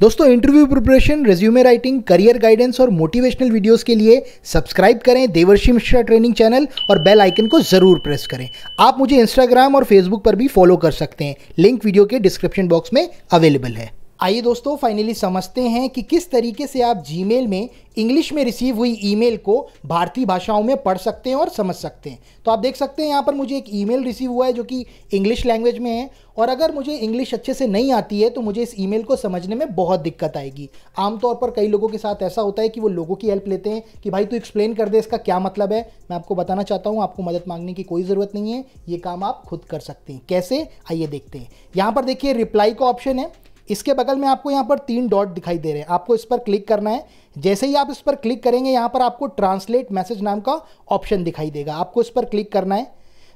दोस्तों interview preparation resume writing career guidance और motivational videos के लिए सब्सक्राइब करें देवर्षि मिश्रा ट्रेनिंग चैनल और बेल आइकन को जरूर प्रेस करें आप मुझे इंस्टाग्राम और फेसबुक पर भी फॉलो कर सकते हैं लिंक वीडियो के डिस्क्रिप्शन बॉक्स में अवेलेबल है आइए दोस्तों फाइनली समझते हैं कि किस तरीके से आप जी में इंग्लिश में रिसीव हुई ईमेल को भारतीय भाषाओं में पढ़ सकते हैं और समझ सकते हैं तो आप देख सकते हैं यहाँ पर मुझे एक ईमेल रिसीव हुआ है जो कि इंग्लिश लैंग्वेज में है और अगर मुझे इंग्लिश अच्छे से नहीं आती है तो मुझे इस ईमेल को समझने में बहुत दिक्कत आएगी आमतौर पर कई लोगों के साथ ऐसा होता है कि वो लोगों की हेल्प लेते हैं कि भाई तू एक्सप्लेन कर दे इसका क्या मतलब है मैं आपको बताना चाहता हूँ आपको मदद मांगने की कोई ज़रूरत नहीं है ये काम आप खुद कर सकते हैं कैसे आइए देखते हैं यहाँ पर देखिए रिप्लाई का ऑप्शन है इसके बगल में आपको यहाँ पर तीन डॉट दिखाई दे रहे हैं आपको इस पर क्लिक करना है जैसे ही आप इस पर क्लिक करेंगे यहाँ पर आपको ट्रांसलेट मैसेज नाम का ऑप्शन दिखाई देगा आपको इस पर क्लिक करना है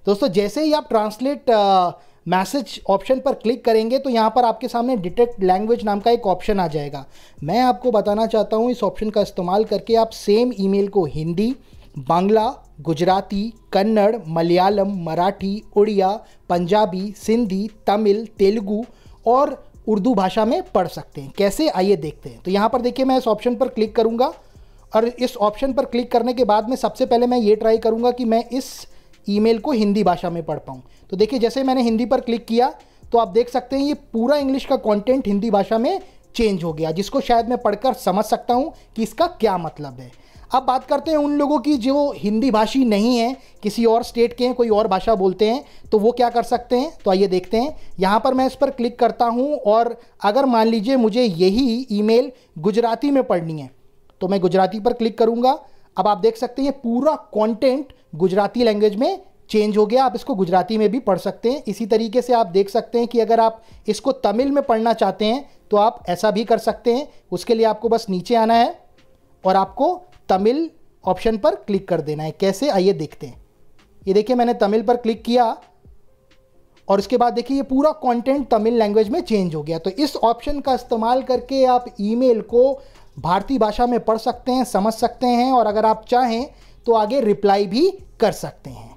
दोस्तों जैसे ही आप ट्रांसलेट मैसेज ऑप्शन पर क्लिक करेंगे तो यहाँ पर आपके सामने डिटेक्ट लैंग्वेज नाम का एक ऑप्शन आ जाएगा मैं आपको बताना चाहता हूँ इस ऑप्शन का इस्तेमाल करके आप सेम ईमेल को हिंदी बांग्ला गुजराती कन्नड़ मलयालम मराठी उड़िया पंजाबी सिंधी तमिल तेलुगू और उर्दू भाषा में पढ़ सकते हैं कैसे आइए देखते हैं तो यहाँ पर देखिए मैं इस ऑप्शन पर क्लिक करूँगा और इस ऑप्शन पर क्लिक करने के बाद में सबसे पहले मैं ये ट्राई करूँगा कि मैं इस ईमेल को हिंदी भाषा में पढ़ पाऊँ तो देखिए जैसे मैंने हिंदी पर क्लिक किया तो आप देख सकते हैं ये पूरा इंग्लिश का कंटेंट हिंदी भाषा में चेंज हो गया जिसको शायद मैं पढ़कर समझ सकता हूँ कि इसका क्या मतलब है अब बात करते हैं उन लोगों की जो हिंदी भाषी नहीं है किसी और स्टेट के हैं कोई और भाषा बोलते हैं तो वो क्या कर सकते हैं तो आइए देखते हैं यहाँ पर मैं इस पर क्लिक करता हूँ और अगर मान लीजिए मुझे यही ईमेल गुजराती में पढ़नी है तो मैं गुजराती पर क्लिक करूँगा अब आप देख सकते हैं पूरा कॉन्टेंट गुजराती लैंग्वेज में चेंज हो गया आप इसको गुजराती में भी पढ़ सकते हैं इसी तरीके से आप देख सकते हैं कि अगर आप इसको तमिल में पढ़ना चाहते हैं तो आप ऐसा भी कर सकते हैं उसके लिए आपको बस नीचे आना है और आपको तमिल ऑप्शन पर क्लिक कर देना है कैसे आइए देखते हैं ये देखिए मैंने तमिल पर क्लिक किया और उसके बाद देखिए ये पूरा कंटेंट तमिल लैंग्वेज में चेंज हो गया तो इस ऑप्शन का इस्तेमाल करके आप ईमेल को भारतीय भाषा में पढ़ सकते हैं समझ सकते हैं और अगर आप चाहें तो आगे रिप्लाई भी कर सकते हैं